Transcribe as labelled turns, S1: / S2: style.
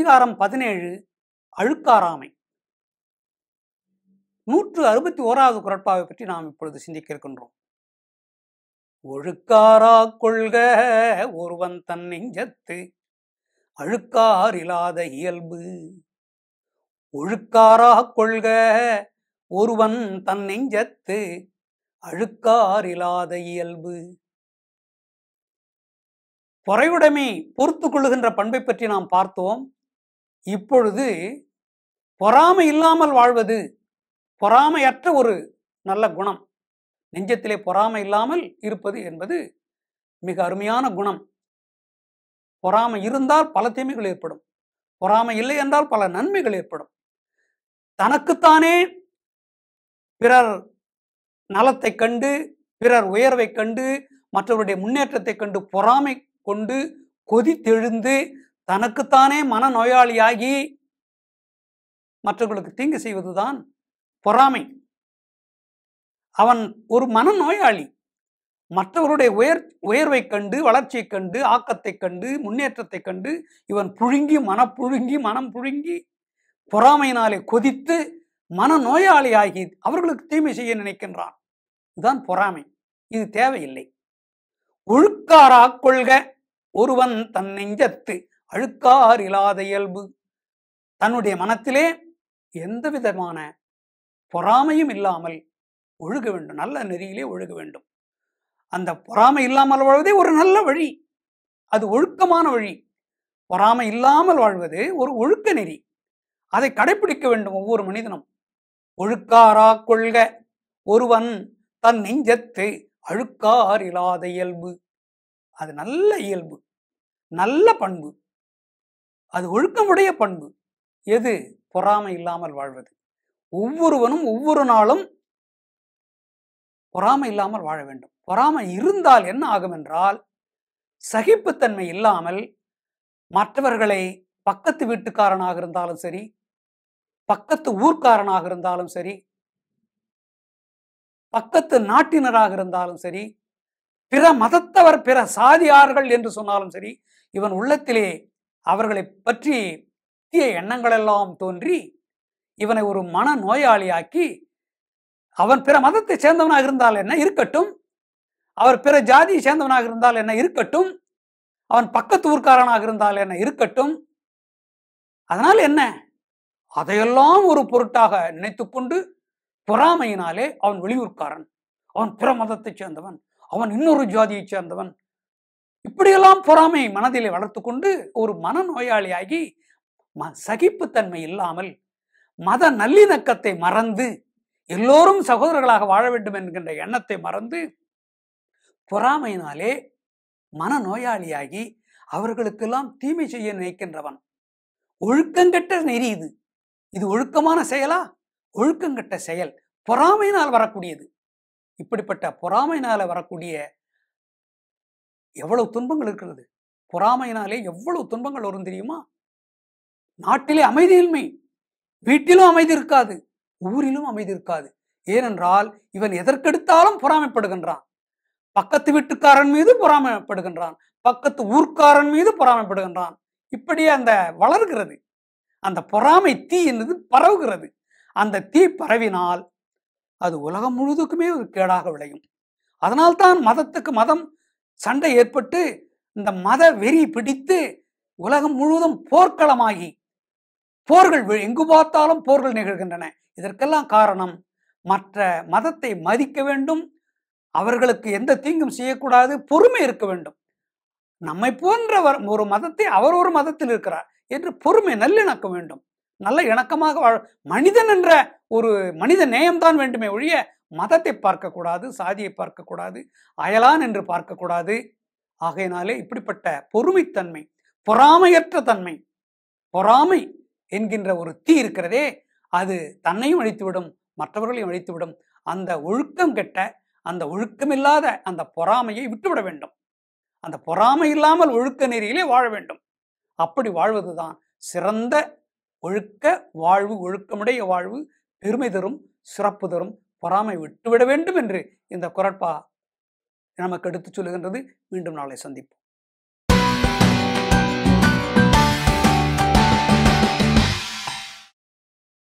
S1: அதிகாரம் பதினேழு அழுக்காராமை நூற்று அறுபத்தி ஓராவது குரட்பாவை பற்றி நாம் இப்பொழுது சிந்திக்க இருக்கின்றோம் ஒழுக்காரா கொள்க ஒருவன் தன் நெஞ்சத்து அழுக்கார் இல்லாத இயல்பு ஒழுக்காரா கொள்க ஒருவன் தன் நெஞ்சத்து அழுக்கார் இல்லாத இயல்பு பொறையுடைமை பொறுத்து கொள்ளுகின்ற பண்பை பற்றி நாம் பார்த்தோம் இப்பொழுது பொறாமை இல்லாமல் வாழ்வது பொறாமையற்ற ஒரு நல்ல குணம் நெஞ்சத்திலே பொறாமை இல்லாமல் இருப்பது என்பது மிக அருமையான குணம் பொறாமை இருந்தால் பல தீமைகள் ஏற்படும் பொறாமை இல்லை என்றால் பல நன்மைகள் ஏற்படும் தனக்குத்தானே பிறர் நலத்தை கண்டு பிறர் உயர்வை கண்டு மற்றவருடைய முன்னேற்றத்தை கண்டு பொறாமை கொண்டு கொதித்தெழுந்து தனக்குத்தானே மனநோயாளியாகி மற்றவர்களுக்கு தீங்கு செய்வதுதான் பொறாமை அவன் ஒரு மனநோயாளி மற்றவருடைய உயர் உயர்வை கண்டு வளர்ச்சியை கண்டு ஆக்கத்தை கண்டு முன்னேற்றத்தை கண்டு இவன் புழுங்கி மனப்புழுங்கி மனம் புழுங்கி பொறாமையினாலே கொதித்து மனநோயாளி ஆகி அவர்களுக்கு தீமை செய்ய நினைக்கின்றான் இதுதான் பொறாமை இது தேவையில்லை ஒழுக்காரா கொள்க ஒருவன் தன் நெஞ்சத்து அழுக்கார் இல்லாத இயல்பு தன்னுடைய மனத்திலே எந்த விதமான பொறாமையும் இல்லாமல் ஒழுக வேண்டும் நல்ல நெறியிலே ஒழுக வேண்டும் அந்த பொறாமை இல்லாமல் வாழ்வதே ஒரு நல்ல வழி அது ஒழுக்கமான வழி பொறாமை இல்லாமல் வாழ்வது ஒரு ஒழுக்க நெறி அதை கடைபிடிக்க வேண்டும் ஒவ்வொரு மனிதனும் ஒழுக்காரா கொள்க ஒருவன் தன் நெஞ்சத்து அழுக்கார் இல்லாத இயல்பு அது நல்ல இயல்பு நல்ல பண்பு அது ஒழுக்கமுடைய பண்பு எது பொறாமை இல்லாமல் வாழ்வது ஒவ்வொருவனும் ஒவ்வொரு நாளும் பொறாமை இல்லாமல் வாழ வேண்டும் பொறாமை இருந்தால் என்ன ஆகும் என்றால் சகிப்புத்தன்மை இல்லாமல் மற்றவர்களை பக்கத்து வீட்டுக்காரனாக இருந்தாலும் சரி பக்கத்து ஊர்க்காரனாக இருந்தாலும் சரி பக்கத்து நாட்டினராக இருந்தாலும் சரி பிற மதத்தவர் பிற சாதியார்கள் என்று சொன்னாலும் சரி இவன் உள்ளத்திலே அவர்களை பற்றி தீய எண்ணங்களெல்லாம் தோன்றி இவனை ஒரு மன நோயாளியாக்கி அவன் பிற மதத்தை சேர்ந்தவனாக இருந்தால் என்ன இருக்கட்டும் அவர் பிற ஜாதியை சேர்ந்தவனாக இருந்தால் என்ன இருக்கட்டும் அவன் பக்கத்து ஊர்க்காரனாக இருந்தால் என்ன இருக்கட்டும் அதனால் என்ன அதையெல்லாம் ஒரு பொருட்டாக நினைத்து கொண்டு பொறாமையினாலே அவன் வெளியூர்க்காரன் அவன் பிற மதத்தைச் சேர்ந்தவன் அவன் இன்னொரு ஜாதியைச் சேர்ந்தவன் இப்படியெல்லாம் பொறாமை மனதிலே வளர்த்து கொண்டு ஒரு மனநோயாளியாகி ம சகிப்புத்தன்மை இல்லாமல் மத நல்லிணக்கத்தை மறந்து எல்லோரும் சகோதரர்களாக வாழ வேண்டும் என்கின்ற எண்ணத்தை மறந்து பொறாமையினாலே மனநோயாளியாகி அவர்களுக்கெல்லாம் தீமை செய்ய நினைக்கின்றவன் ஒழுக்கங்கெட்ட நெறி இது இது ஒழுக்கமான செயலா ஒழுக்கங்கெட்ட செயல் பொறாமையினால் வரக்கூடியது இப்படிப்பட்ட பொறாமையினால் வரக்கூடிய எவ்வளவு துன்பங்கள் இருக்கிறது பொறாமையினாலே எவ்வளவு துன்பங்கள் வரும் தெரியுமா நாட்டிலே அமைதியின்மை வீட்டிலும் அமைதி இருக்காது ஊரிலும் அமைதி இருக்காது ஏனென்றால் இவன் எதற்கெடுத்தாலும் பொறாமைப்படுகின்றான் பக்கத்து வீட்டுக்காரன் மீது பொறாமைப்படுகின்றான் பக்கத்து ஊர்க்காரன் மீது பொறாமைப்படுகின்றான் இப்படியே அந்த வளர்கிறது அந்த பொறாமை தீ என்னது பரவுகிறது அந்த தீ பரவினால் அது உலகம் முழுவதுக்குமே ஒரு கேடாக விளையும் அதனால்தான் மதத்துக்கு மதம் சண்டை ஏற்பட்டு இந்த மத வெறி பிடித்து உலகம் முழுவதும் போர்க்களமாகி போர்கள் எங்கு பார்த்தாலும் போர்கள் நிகழ்கின்றன இதற்கெல்லாம் காரணம் மற்ற மதத்தை மதிக்க வேண்டும் அவர்களுக்கு எந்த தீங்கும் செய்யக்கூடாது பொறுமை இருக்க வேண்டும் நம்மை போன்ற ஒரு மதத்தை அவர் ஒரு மதத்தில் இருக்கிறார் என்று பொறுமை நல்லிணக்கம் வேண்டும் நல்ல இணக்கமாக வாழ மனிதன் என்ற ஒரு மனித நேயம்தான் வேண்டுமே ஒழிய மதத்தை பார்க்கக்கூடாது சாதியை பார்க்கக்கூடாது அயலான் என்று பார்க்கக்கூடாது ஆகையினாலே இப்படிப்பட்ட பொறுமைத்தன்மை பொறாமையற்ற தன்மை பொறாமை என்கின்ற ஒரு தீ இருக்கிறதே அது தன்னையும் அழித்துவிடும் மற்றவர்களையும் அழித்துவிடும் அந்த ஒழுக்கம் கெட்ட அந்த ஒழுக்கமில்லாத அந்த பொறாமையை விட்டுவிட வேண்டும் அந்த பொறாமை இல்லாமல் ஒழுக்க நெறியிலே வாழ வேண்டும் அப்படி வாழ்வதுதான் சிறந்த ஒழுக்க வாழ்வு ஒழுக்கமுடைய வாழ்வு பெருமை தரும் சிறப்பு தரும் பொறாமை விட்டுவிட வேண்டும் என்று இந்த குரட்பா நமக்கு எடுத்துச் சொல்லுகின்றது மீண்டும் நாளை சந்திப்போம்